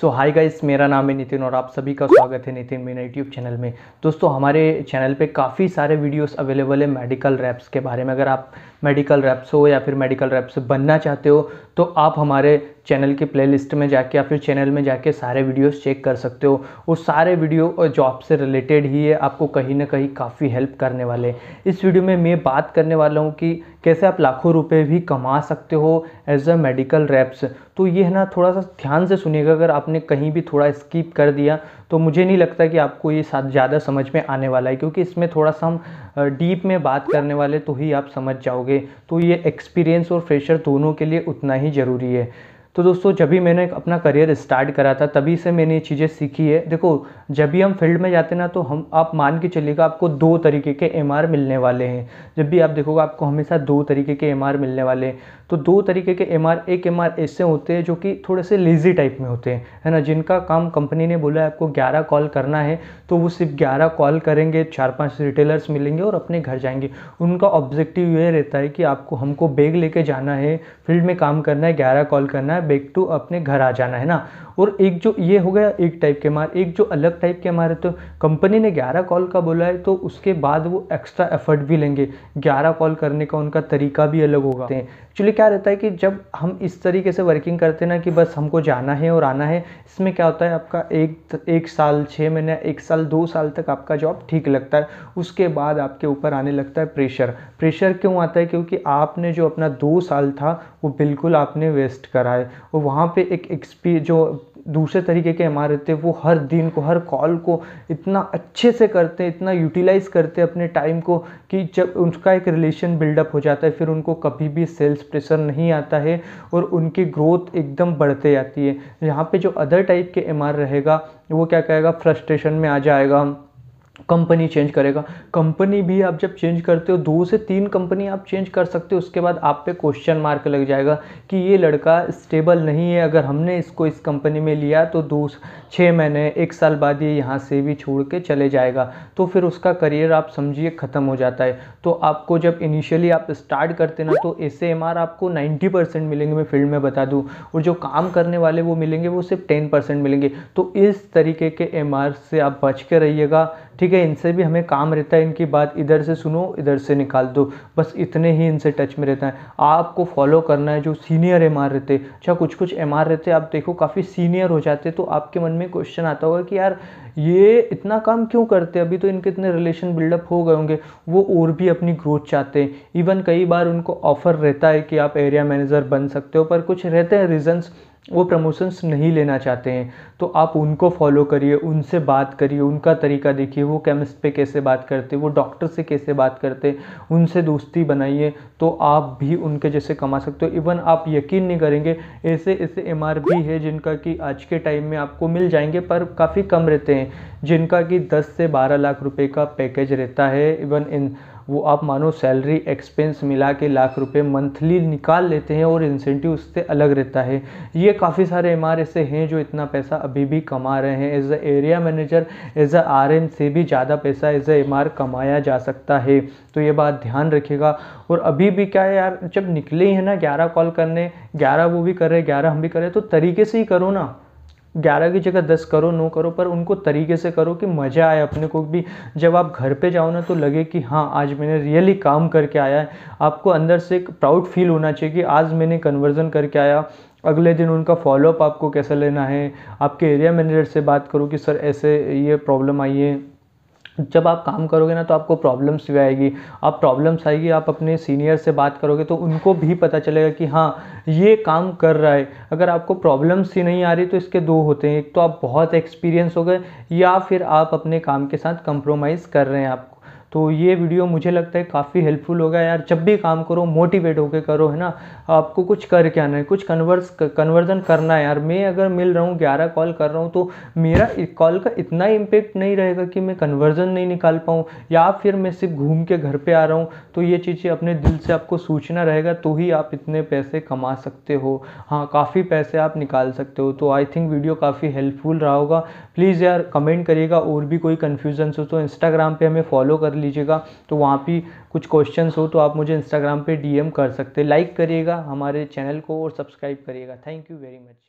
सो hi guys मेरा नाम है नितिन और आप सभी का स्वागत है नितिन मेरे यूट्यूब चैनल में दोस्तों हमारे चैनल पे काफ़ी सारे वीडियोस अवेलेबल है मेडिकल रैप्स के बारे में अगर आप मेडिकल रैप्स हो या फिर मेडिकल रैप्स बनना चाहते हो तो आप हमारे चैनल की प्लेलिस्ट में जाके या फिर चैनल में जाके सारे वीडियोस चेक कर सकते हो वो सारे वीडियो और जॉब से रिलेटेड ही है आपको कहीं ना कहीं काफ़ी हेल्प करने वाले इस वीडियो में मैं बात करने वाला हूँ कि कैसे आप लाखों रुपए भी कमा सकते हो एज अ मेडिकल रैप्स तो ये है ना थोड़ा सा ध्यान से सुनिएगा अगर आपने कहीं भी थोड़ा स्किप कर दिया तो मुझे नहीं लगता कि आपको ये ज़्यादा समझ में आने वाला है क्योंकि इसमें थोड़ा सा हम डीप में बात करने वाले तो ही आप समझ जाओगे तो ये एक्सपीरियंस और फ्रेशर दोनों के लिए उतना ही ज़रूरी है तो दोस्तों जब भी मैंने अपना करियर स्टार्ट करा था तभी से मैंने ये चीज़ें सीखी है देखो जब भी हम फील्ड में जाते हैं ना तो हम आप मान के चलिएगा आपको दो तरीके के एम मिलने वाले हैं जब भी आप देखोगे आपको हमेशा दो तरीके के एम मिलने वाले हैं तो दो तरीके के एम एक एम ऐसे होते हैं जो कि थोड़े से लेज़ी टाइप में होते हैं है ना जिनका काम कंपनी ने बोला है आपको ग्यारह कॉल करना है तो वो सिर्फ ग्यारह कॉल करेंगे चार पाँच रिटेलर्स मिलेंगे और अपने घर जाएंगे उनका ऑब्जेक्टिव ये रहता है कि आपको हमको बैग लेके जाना है फील्ड में काम करना है ग्यारह कॉल करना है बैग टू अपने घर आ जाना है ना और एक जो ये हो गया एक टाइप के मार एक जो अलग टाइप के हमारे तो कंपनी ने 11 कॉल का बोला है तो उसके बाद वो एक्स्ट्रा एफर्ट भी लेंगे 11 कॉल करने का उनका तरीका भी अलग होगा एक्चुअली क्या रहता है कि जब हम इस तरीके से वर्किंग करते हैं ना कि बस हमको जाना है और आना है इसमें क्या होता है आपका एक एक साल छः महीने एक साल दो साल तक आपका जॉब ठीक लगता है उसके बाद आपके ऊपर आने लगता है प्रेशर प्रेशर क्यों आता है क्योंकि आपने जो अपना दो साल था वो बिल्कुल आपने वेस्ट करा है और वहाँ पे एक एक्सपी जो दूसरे तरीके के इमारतें वो हर दिन को हर कॉल को इतना अच्छे से करते हैं इतना यूटिलाइज़ करते हैं अपने टाइम को कि जब उनका एक रिलेशन बिल्डअप हो जाता है फिर उनको कभी भी सेल्स प्रेशर नहीं आता है और उनकी ग्रोथ एकदम बढ़ते जाती है यहाँ पे जो अदर टाइप के एम रहेगा वो क्या कहेगा फ्रस्ट्रेशन में आ जाएगा कंपनी चेंज करेगा कंपनी भी आप जब चेंज करते हो दो से तीन कंपनी आप चेंज कर सकते हो उसके बाद आप पे क्वेश्चन मार्क लग जाएगा कि ये लड़का स्टेबल नहीं है अगर हमने इसको इस कंपनी में लिया तो दो छः महीने एक साल बाद ये यहाँ से भी छोड़ के चले जाएगा तो फिर उसका करियर आप समझिए ख़त्म हो जाता है तो आपको जब इनिशियली आप स्टार्ट करते ना तो एस आपको नाइन्टी मिलेंगे मैं फील्ड में बता दूँ और जो काम करने वाले वो मिलेंगे वो सिर्फ टेन मिलेंगे तो इस तरीके के एम से आप बच के रहिएगा ठीक है इनसे भी हमें काम रहता है इनकी बात इधर से सुनो इधर से निकाल दो बस इतने ही इनसे टच में रहता है आपको फॉलो करना है जो सीनियर एम आर रहते अच्छा कुछ कुछ एम आर रहते आप देखो काफ़ी सीनियर हो जाते तो आपके मन में क्वेश्चन आता होगा कि यार ये इतना काम क्यों करते अभी तो इनके इतने रिलेशन बिल्डअप हो गए होंगे वो और भी अपनी ग्रोथ चाहते हैं इवन कई बार उनको ऑफ़र रहता है कि आप एरिया मैनेजर बन सकते हो पर कुछ रहते हैं रीजन्स वो प्रमोशंस नहीं लेना चाहते हैं तो आप उनको फॉलो करिए उनसे बात करिए उनका तरीका देखिए वो केमिस्ट पे कैसे बात करते वो डॉक्टर से कैसे बात करते उनसे दोस्ती बनाइए तो आप भी उनके जैसे कमा सकते हो इवन आप यकीन नहीं करेंगे ऐसे ऐसे एम भी है जिनका कि आज के टाइम में आपको मिल जाएंगे पर काफ़ी कम रहते हैं जिनका कि दस से बारह लाख रुपये का पैकेज रहता है इवन इन वो आप मानो सैलरी एक्सपेंस मिला के लाख रुपए मंथली निकाल लेते हैं और इंसेंटिव उससे अलग रहता है ये काफ़ी सारे एम ऐसे हैं जो इतना पैसा अभी भी कमा रहे हैं as a area manager as a R से भी ज़्यादा पैसा एज अ एम कमाया जा सकता है तो ये बात ध्यान रखिएगा और अभी भी क्या है यार जब निकले ही है ना ग्यारह कॉल करने ग्यारह वो भी कर रहे ग्यारह हम भी कर हैं तो तरीके से ही करो ना ग्यारह की जगह दस करो नौ करो पर उनको तरीके से करो कि मज़ा आए अपने को भी जब आप घर पे जाओ ना तो लगे कि हाँ आज मैंने रियली काम करके आया है आपको अंदर से एक प्राउड फील होना चाहिए कि आज मैंने कन्वर्जन करके आया अगले दिन उनका फॉलोअप आपको कैसे लेना है आपके एरिया मैनेजर से बात करो कि सर ऐसे ये प्रॉब्लम आई है जब आप काम करोगे ना तो आपको प्रॉब्लम्स भी आएगी आप प्रॉब्लम्स आएगी आप अपने सीनियर से बात करोगे तो उनको भी पता चलेगा कि हाँ ये काम कर रहा है अगर आपको प्रॉब्लम्स ही नहीं आ रही तो इसके दो होते हैं एक तो आप बहुत एक्सपीरियंस हो गए या फिर आप अपने काम के साथ कंप्रोमाइज़ कर रहे हैं आपको तो ये वीडियो मुझे लगता है काफ़ी हेल्पफुल होगा यार जब भी काम करो मोटिवेट होकर करो है ना आपको कुछ करके आना है कुछ कन्वर्स कन्वर्जन करना है यार मैं अगर मिल रहा हूँ ग्यारह कॉल कर रहा हूँ तो मेरा कॉल का इतना इम्पेक्ट नहीं रहेगा कि मैं कन्वर्जन नहीं निकाल पाऊँ या फिर मैं सिर्फ घूम के घर पर आ रहा हूँ तो ये चीज़ें अपने दिल से आपको सोचना रहेगा तो ही आप इतने पैसे कमा सकते हो हाँ काफ़ी पैसे आप निकाल सकते हो तो आई थिंक वीडियो काफ़ी हेल्पफुल रहा होगा प्लीज़ यार कमेंट करिएगा और भी कोई कन्फ्यूजन हो तो इंस्टाग्राम पर हमें फॉलो कर लीजिएगा तो वहाँ भी कुछ क्वेश्चंस हो तो आप मुझे इंस्टाग्राम पे डीएम कर सकते हैं लाइक करिएगा हमारे चैनल को और सब्सक्राइब करिएगा थैंक यू वेरी मच